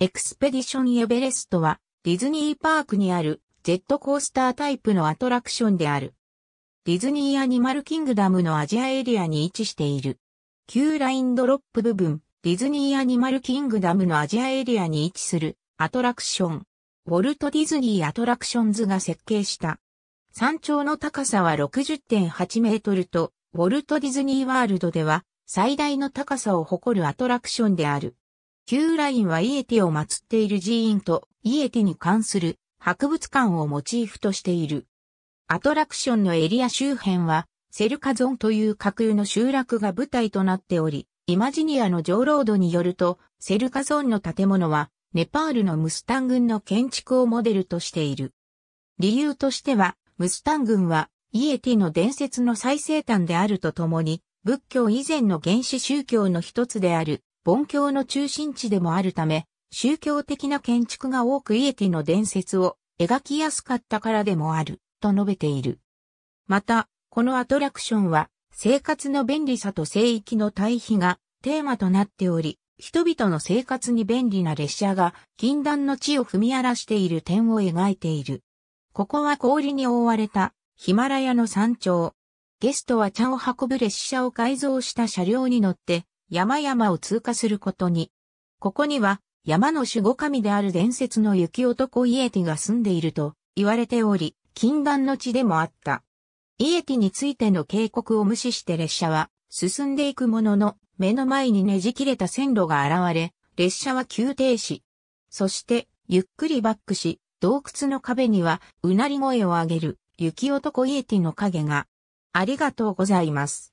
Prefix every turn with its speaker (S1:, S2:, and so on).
S1: エクス
S2: ペディションエベレストはディズニーパークにあるジェットコースタータイプのアトラクションである。ディズニーアニマルキングダムのアジアエリアに位置している。旧ラインドロップ部分、ディズニーアニマルキングダムのアジアエリアに位置するアトラクション。ウォルト・ディズニー・アトラクションズが設計した。山頂の高さは60.8メートルと、ウォルト・ディズニー・ワールドでは最大の高さを誇るアトラクションである。旧ラインはイエティを祀っている寺院とイエティに関する博物館をモチーフとしている。アトラクションのエリア周辺は、セルカゾンという架空の集落が舞台となっており、イマジニアの上ロードによると、セルカゾンの建物は、ネパールのムスタン軍の建築をモデルとしている。理由としては、ムスタン軍は、イエティの伝説の最西端であるとともに、仏教以前の原始宗教の一つである、盆教の中心地でもあるため、宗教的な建築が多くイエティの伝説を描きやすかったからでもある、と述べている。また、このアトラクションは、生活の便利さと聖域の対比がテーマとなっており、人々の生活に便利な列車が禁断の地を踏み荒らしている点を描いている。ここは氷に覆われたヒマラヤの山頂。ゲストは茶を運ぶ列車を改造した車両に乗って山々を通過することに。ここには、山の守護神である伝説の雪男イエティが住んでいると言われており、禁断の地でもあった。イエティについての警告を無視して列車は進んでいくものの、目の前にねじ切れた線路が現れ、列車は急停止。そして、ゆっくりバックし、洞窟の壁には、うなり声を上げる、雪男イエティの影が。ありがとうございます。